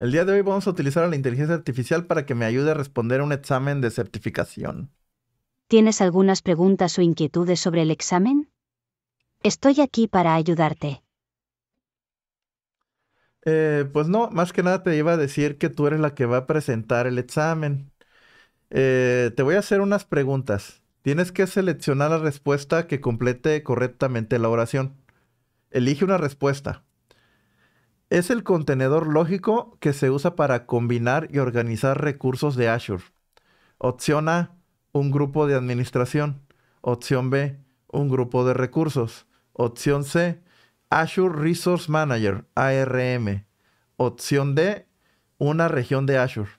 El día de hoy vamos a utilizar a la inteligencia artificial para que me ayude a responder un examen de certificación. ¿Tienes algunas preguntas o inquietudes sobre el examen? Estoy aquí para ayudarte. Eh, pues no, más que nada te iba a decir que tú eres la que va a presentar el examen. Eh, te voy a hacer unas preguntas. Tienes que seleccionar la respuesta que complete correctamente la oración. Elige una respuesta. Es el contenedor lógico que se usa para combinar y organizar recursos de Azure. Opción A, un grupo de administración. Opción B, un grupo de recursos. Opción C, Azure Resource Manager, ARM. Opción D, una región de Azure.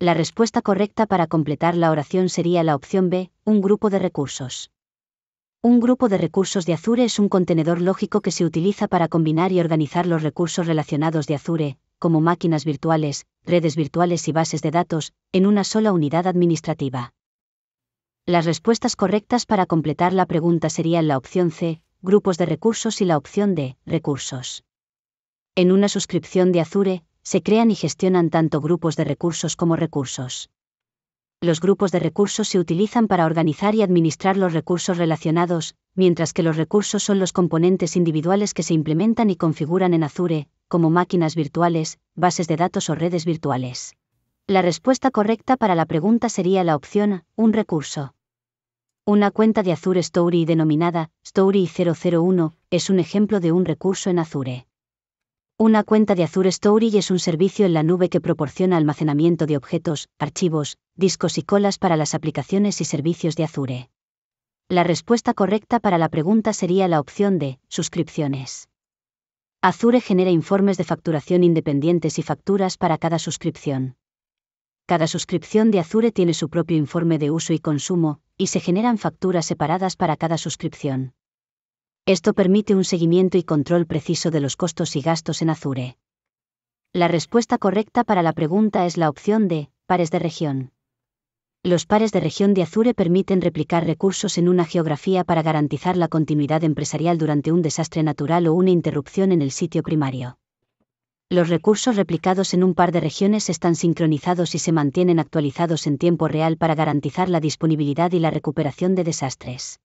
La respuesta correcta para completar la oración sería la opción B, un grupo de recursos. Un grupo de recursos de Azure es un contenedor lógico que se utiliza para combinar y organizar los recursos relacionados de Azure, como máquinas virtuales, redes virtuales y bases de datos, en una sola unidad administrativa. Las respuestas correctas para completar la pregunta serían la opción C, grupos de recursos y la opción D, recursos. En una suscripción de Azure, se crean y gestionan tanto grupos de recursos como recursos los grupos de recursos se utilizan para organizar y administrar los recursos relacionados, mientras que los recursos son los componentes individuales que se implementan y configuran en Azure, como máquinas virtuales, bases de datos o redes virtuales. La respuesta correcta para la pregunta sería la opción, un recurso. Una cuenta de Azure Story denominada Story 001 es un ejemplo de un recurso en Azure. Una cuenta de Azure Storage es un servicio en la nube que proporciona almacenamiento de objetos, archivos, discos y colas para las aplicaciones y servicios de Azure. La respuesta correcta para la pregunta sería la opción de suscripciones. Azure genera informes de facturación independientes y facturas para cada suscripción. Cada suscripción de Azure tiene su propio informe de uso y consumo, y se generan facturas separadas para cada suscripción. Esto permite un seguimiento y control preciso de los costos y gastos en Azure. La respuesta correcta para la pregunta es la opción de pares de región. Los pares de región de Azure permiten replicar recursos en una geografía para garantizar la continuidad empresarial durante un desastre natural o una interrupción en el sitio primario. Los recursos replicados en un par de regiones están sincronizados y se mantienen actualizados en tiempo real para garantizar la disponibilidad y la recuperación de desastres.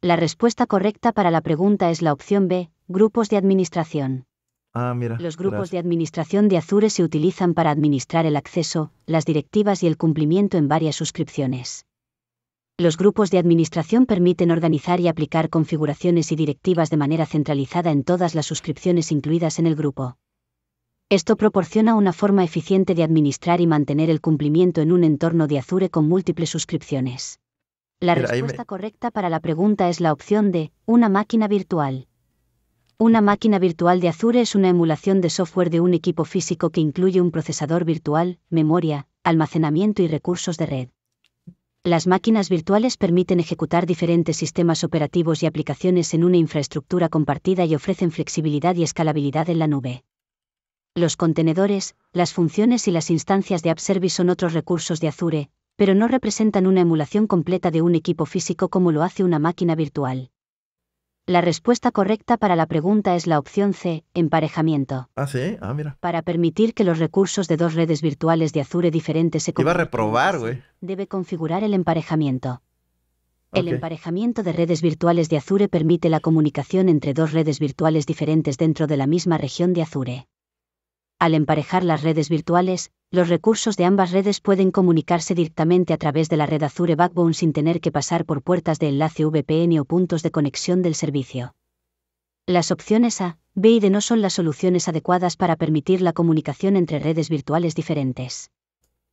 La respuesta correcta para la pregunta es la opción B, grupos de administración. Ah, Los grupos de administración de Azure se utilizan para administrar el acceso, las directivas y el cumplimiento en varias suscripciones. Los grupos de administración permiten organizar y aplicar configuraciones y directivas de manera centralizada en todas las suscripciones incluidas en el grupo. Esto proporciona una forma eficiente de administrar y mantener el cumplimiento en un entorno de Azure con múltiples suscripciones. La respuesta correcta para la pregunta es la opción de una máquina virtual. Una máquina virtual de Azure es una emulación de software de un equipo físico que incluye un procesador virtual, memoria, almacenamiento y recursos de red. Las máquinas virtuales permiten ejecutar diferentes sistemas operativos y aplicaciones en una infraestructura compartida y ofrecen flexibilidad y escalabilidad en la nube. Los contenedores, las funciones y las instancias de App Service son otros recursos de Azure, pero no representan una emulación completa de un equipo físico como lo hace una máquina virtual. La respuesta correcta para la pregunta es la opción C, emparejamiento. Ah, sí, ah, mira. Para permitir que los recursos de dos redes virtuales de Azure diferentes se Iba a reprobar, güey. Debe configurar el emparejamiento. El emparejamiento de redes virtuales de Azure permite la comunicación entre dos redes virtuales diferentes dentro de la misma región de Azure. Al emparejar las redes virtuales, los recursos de ambas redes pueden comunicarse directamente a través de la red Azure Backbone sin tener que pasar por puertas de enlace VPN o puntos de conexión del servicio. Las opciones A, B y D no son las soluciones adecuadas para permitir la comunicación entre redes virtuales diferentes.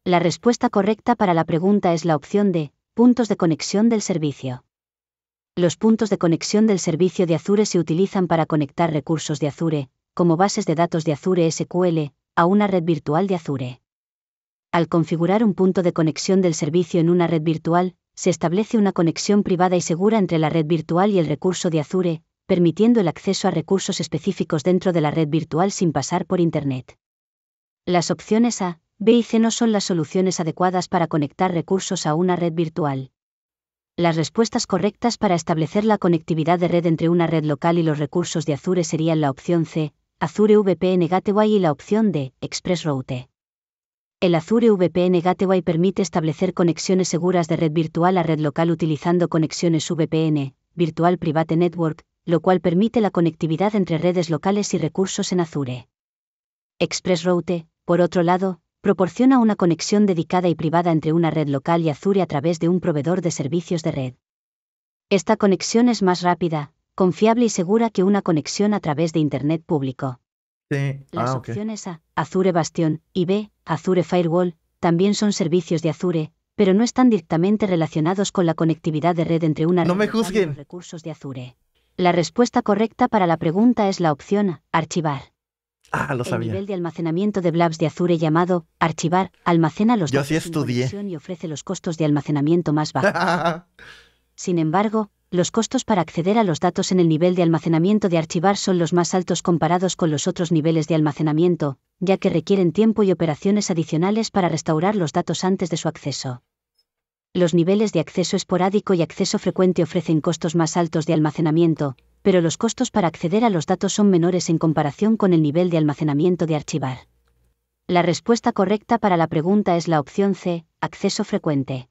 La respuesta correcta para la pregunta es la opción D, puntos de conexión del servicio. Los puntos de conexión del servicio de Azure se utilizan para conectar recursos de Azure, como bases de datos de Azure SQL, a una red virtual de Azure. Al configurar un punto de conexión del servicio en una red virtual, se establece una conexión privada y segura entre la red virtual y el recurso de Azure, permitiendo el acceso a recursos específicos dentro de la red virtual sin pasar por Internet. Las opciones A, B y C no son las soluciones adecuadas para conectar recursos a una red virtual. Las respuestas correctas para establecer la conectividad de red entre una red local y los recursos de Azure serían la opción C, Azure VPN Gateway y la opción de Express Route. El Azure VPN Gateway permite establecer conexiones seguras de red virtual a red local utilizando conexiones VPN, Virtual Private Network, lo cual permite la conectividad entre redes locales y recursos en Azure. Express Route, por otro lado, proporciona una conexión dedicada y privada entre una red local y Azure a través de un proveedor de servicios de red. Esta conexión es más rápida, confiable y segura que una conexión a través de Internet público. Sí. Ah, Las opciones A, Azure Bastion, y B, Azure Firewall, también son servicios de Azure, pero no están directamente relacionados con la conectividad de red entre una no red me recursos de Azure. La respuesta correcta para la pregunta es la opción a, archivar. Ah, lo sabía. El nivel de almacenamiento de Blabs de Azure llamado archivar almacena los datos sí y ofrece los costos de almacenamiento más bajos. Sin embargo, los costos para acceder a los datos en el nivel de almacenamiento de archivar son los más altos comparados con los otros niveles de almacenamiento, ya que requieren tiempo y operaciones adicionales para restaurar los datos antes de su acceso. Los niveles de acceso esporádico y acceso frecuente ofrecen costos más altos de almacenamiento, pero los costos para acceder a los datos son menores en comparación con el nivel de almacenamiento de archivar. La respuesta correcta para la pregunta es la opción C, acceso frecuente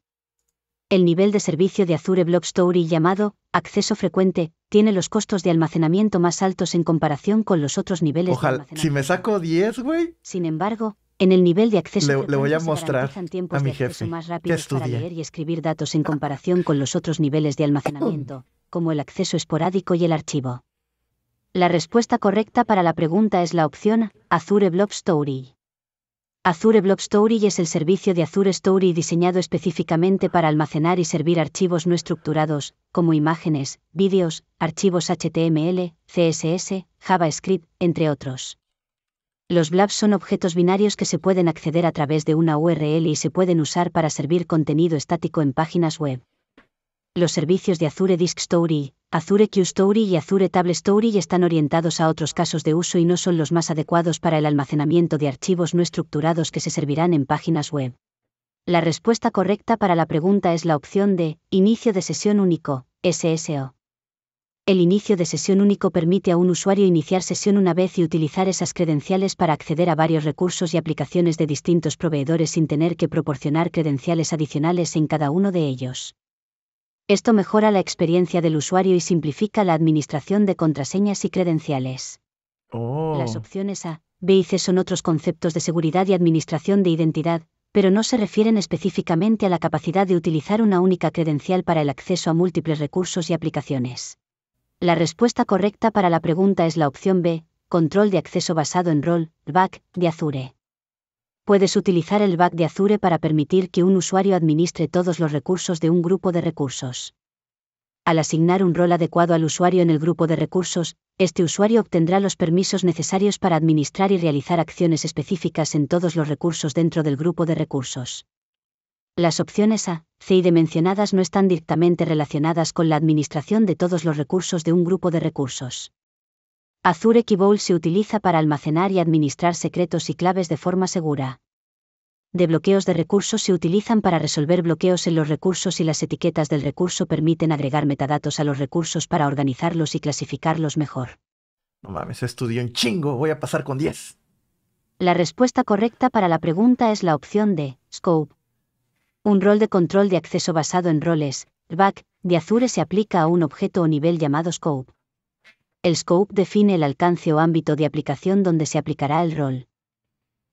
el nivel de servicio de Azure Blob Story llamado acceso frecuente tiene los costos de almacenamiento más altos en comparación con los otros niveles Ojalá, de almacenamiento. Si me saco 10, güey. Sin embargo, en el nivel de acceso le, le voy a mostrar a mi jefe más rápidos para leer y escribir datos en comparación con los otros niveles de almacenamiento, como el acceso esporádico y el archivo. La respuesta correcta para la pregunta es la opción Azure Blob Story. Azure Blob Storage es el servicio de Azure Storage diseñado específicamente para almacenar y servir archivos no estructurados, como imágenes, vídeos, archivos HTML, CSS, JavaScript, entre otros. Los blobs son objetos binarios que se pueden acceder a través de una URL y se pueden usar para servir contenido estático en páginas web los servicios de Azure Disk Story, Azure Q Story y Azure Table Story están orientados a otros casos de uso y no son los más adecuados para el almacenamiento de archivos no estructurados que se servirán en páginas web. La respuesta correcta para la pregunta es la opción de Inicio de sesión único, SSO. El inicio de sesión único permite a un usuario iniciar sesión una vez y utilizar esas credenciales para acceder a varios recursos y aplicaciones de distintos proveedores sin tener que proporcionar credenciales adicionales en cada uno de ellos. Esto mejora la experiencia del usuario y simplifica la administración de contraseñas y credenciales. Las oh. opciones A, B y C son otros conceptos de seguridad y administración de identidad, pero no se refieren específicamente a la capacidad de utilizar una única credencial para el acceso a múltiples recursos y aplicaciones. La respuesta correcta para la pregunta es la opción B, control de acceso basado en rol, back, de Azure puedes utilizar el back de Azure para permitir que un usuario administre todos los recursos de un grupo de recursos. Al asignar un rol adecuado al usuario en el grupo de recursos, este usuario obtendrá los permisos necesarios para administrar y realizar acciones específicas en todos los recursos dentro del grupo de recursos. Las opciones A, C y D mencionadas no están directamente relacionadas con la administración de todos los recursos de un grupo de recursos. Azure Key se utiliza para almacenar y administrar secretos y claves de forma segura. De bloqueos de recursos se utilizan para resolver bloqueos en los recursos y las etiquetas del recurso permiten agregar metadatos a los recursos para organizarlos y clasificarlos mejor. No mames, estudió un chingo, voy a pasar con 10. La respuesta correcta para la pregunta es la opción de Scope. Un rol de control de acceso basado en roles, back, de Azure se aplica a un objeto o nivel llamado Scope. El scope define el alcance o ámbito de aplicación donde se aplicará el rol.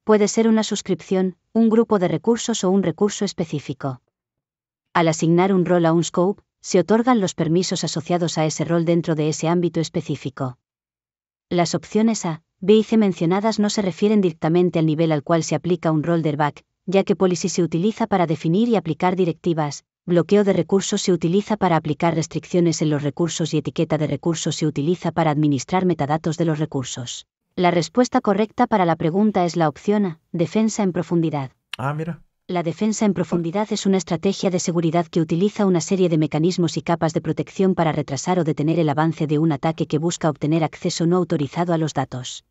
Puede ser una suscripción, un grupo de recursos o un recurso específico. Al asignar un rol a un scope, se otorgan los permisos asociados a ese rol dentro de ese ámbito específico. Las opciones A, B y C mencionadas no se refieren directamente al nivel al cual se aplica un rol de RBAC, ya que policy se utiliza para definir y aplicar directivas, Bloqueo de recursos se utiliza para aplicar restricciones en los recursos y etiqueta de recursos se utiliza para administrar metadatos de los recursos. La respuesta correcta para la pregunta es la opción A, defensa en profundidad. Ah, mira. La defensa en profundidad es una estrategia de seguridad que utiliza una serie de mecanismos y capas de protección para retrasar o detener el avance de un ataque que busca obtener acceso no autorizado a los datos.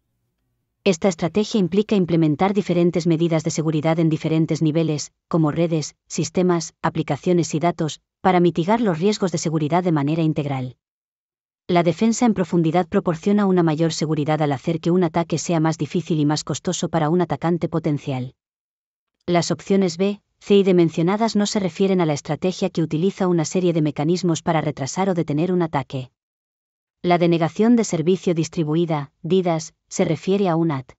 Esta estrategia implica implementar diferentes medidas de seguridad en diferentes niveles, como redes, sistemas, aplicaciones y datos, para mitigar los riesgos de seguridad de manera integral. La defensa en profundidad proporciona una mayor seguridad al hacer que un ataque sea más difícil y más costoso para un atacante potencial. Las opciones B, C y D mencionadas no se refieren a la estrategia que utiliza una serie de mecanismos para retrasar o detener un ataque. La denegación de servicio distribuida, DIDAS, se refiere a un AT